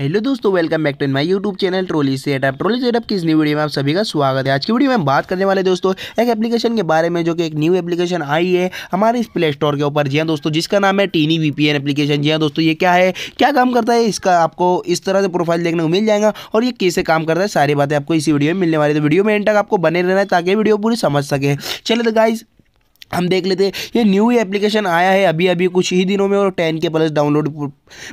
hello दोस्तों welcome back to my YouTube channel trolley set up trolley setup की इस new video में आप सभी का स्वागत है आज की वीडियो में हम बात करने वाले दोस्तों एक एप्लीकेशन के बारे में जो कि एक न्यू एप्लीकेशन आई है हमारे इस प्ले स्टोर के ऊपर जी हाँ दोस्तों जिसका नाम है टीनी वी एप्लीकेशन जी हाँ दोस्तों ये क्या है क्या काम करता है इसका आपको इस तरह से प्रोफाइल देखने को मिल जाएगा और ये कैसे काम करता है सारी बातें आपको इसी वीडियो में मिलने वाली है वीडियो में एंड तक आपको बने रहना है ताकि वीडियो पूरी समझ सके चले तो गाइज़ हम देख लेते हैं ये न्यू ही एप्लीकेशन आया है अभी अभी कुछ ही दिनों में और टेन के प्लस डाउनलोड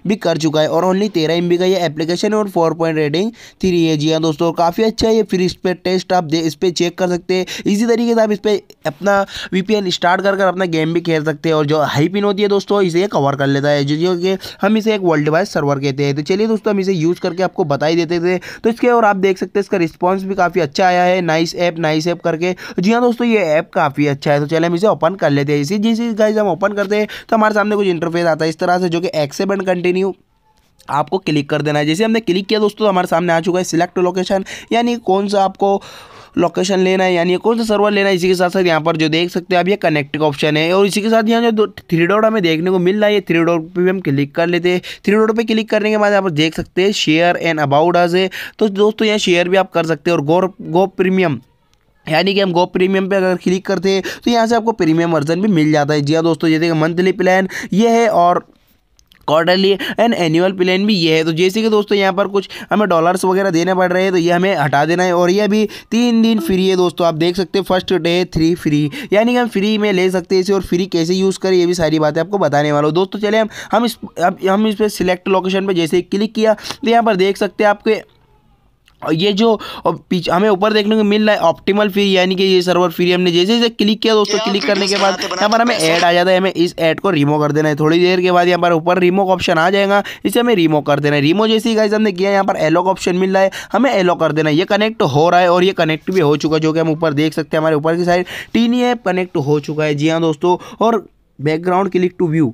भी कर चुका है और ओनली तेरह एम का ये एप्लीकेशन है और फोर पॉइंट रेटिंग थ्री है जी हाँ दोस्तों काफ़ी अच्छा है ये फिर इस पर टेस्ट आप दे इस पर चेक कर सकते हैं इसी तरीके से आप इस पर अपना वी स्टार्ट कर कर अपना गेम भी खेल सकते हैं और जो हाई पिन होती है दोस्तों इसे कवर कर लेता है जो कि हम इसे एक वर्ल्ड वाइज सर्वर कहते हैं तो चलिए दोस्तों हम इसे यूज़ करके आपको बता ही देते थे तो इसके और आप देख सकते हैं इसका रिस्पॉन्स भी काफ़ी अच्छा आया है नाइस ऐप नाइस ऐप करके जी हाँ दोस्तों ये ऐप काफ़ी अच्छा है तो चले हम इसे इसे ओपन कर लेते हैं इसी जैसे गाइज हम ओपन करते हैं तो हमारे सामने कुछ इंटरफेस आता है इस तरह से जो कि एक्सेप कंटिन्यू आपको क्लिक कर देना है जैसे हमने क्लिक किया दोस्तों तो हमारे सामने आ चुका है सिलेक्ट लोकेशन यानी कौन सा आपको लोकेशन लेना है यानी कौन सा सर्वर लेना है इसी के साथ साथ यहाँ पर जो देख सकते हैं अब ये कनेक्ट का ऑप्शन है और इसी के साथ यहाँ जो थ्री डॉट हमें देखने को मिल रहा है ये थ्री डॉट पे भी हम क्लिक कर लेते हैं थ्री डॉट पे क्लिक करने के बाद यहाँ पर देख सकते हैं शेयर एंड अबाउट अस है तो दोस्तों यहाँ शेयर भी आप कर सकते हैं और गो गो प्रीमियम यानी कि हम गो प्रीमियम पे अगर क्लिक करते हैं तो यहाँ से आपको प्रीमियम वर्जन भी मिल जाता है जी हाँ दोस्तों जैसे कि मंथली प्लान ये है और क्वार्टरली एंड एनुअल प्लान भी ये है तो जैसे कि दोस्तों यहाँ पर कुछ हमें डॉलर्स वगैरह देने पड़ रहे हैं तो ये हमें हटा देना है और ये अभी तीन दिन फ्री है दोस्तों आप देख सकते हैं फर्स्ट डे थ्री फ्री यानी कि हम फ्री में ले सकते हैं इसे और फ्री कैसे यूज़ करें ये भी सारी बातें आपको बताने वाला हूँ दोस्तों चले हम हम इस हम इस पर सिलेक्ट लोकेशन पर जैसे क्लिक किया तो यहाँ पर देख सकते हैं आपके और ये जो पीछे हमें ऊपर देखने को मिल रहा है ऑप्टिमल फ्री यानी कि ये सर्वर फ्री हमने जैसे जैसे क्लिक किया दोस्तों क्लिक करने के बाद यहाँ पर हमें ऐड आ जाता है हमें इस ऐड को रिमूव कर देना है थोड़ी देर के बाद यहाँ पर ऊपर रिमो का ऑप्शन आ जाएगा इसे हमें रिमो कर देना है रिमो जैसे ही गाइज हमने किया यहाँ पर एलो का ऑप्शन मिल रहा है हमें एलो कर देना है ये कनेक्ट हो रहा है और ये कनेक्ट भी हो चुका जो कि हम ऊपर देख सकते हैं हमारे ऊपर की साइड टीनी ऐप कनेक्ट हो चुका है जी हाँ दोस्तों और बैकग्राउंड क्लिक टू व्यू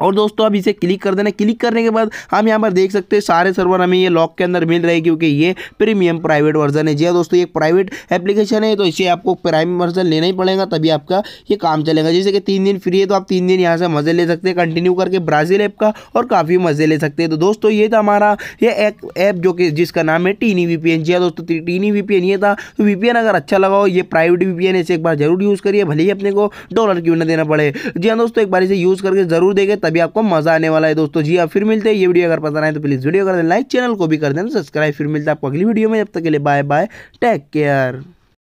और दोस्तों अब इसे क्लिक कर देना क्लिक करने के बाद हम यहाँ पर देख सकते हैं सारे सर्वर हमें ये लॉक के अंदर मिल रहे हैं क्योंकि ये प्रीमियम प्राइवेट वर्जन है जी हाँ दोस्तों ये प्राइवेट एप्लीकेशन है तो इसे आपको प्राइम वर्जन लेना ही पड़ेगा तभी आपका ये काम चलेगा जैसे कि तीन दिन फ्री है तो आप तीन दिन यहाँ से मज़े ले सकते हैं कंटिन्यू करके ब्राज़ील ऐप का और काफ़ी मज़े ले सकते हैं तो दोस्तों ये था हमारा ये एक ऐप जो कि जिसका नाम है टीनी वी पी जी हाँ दोस्तों टीनी वी पी ये था तो वी अगर अच्छा लगा हो ये प्राइवेट वी इसे एक बार जरूर यूज़ करिए भले ही अपने को डॉलर क्यों ना देना पड़े जी हाँ दोस्तों एक बार इसे यूज़ करके ज़रूर देखें तभी आपको मजा आने वाला है दोस्तों जी आप हाँ, फिर मिलते हैं ये वीडियो अगर पसंद आए तो प्लीज़ वीडियो कर दें लाइक चैनल को भी कर दे सब्सक्राइब फिर मिलता है आपको अगली वीडियो में जब तक के लिए बाय बाय टेक केयर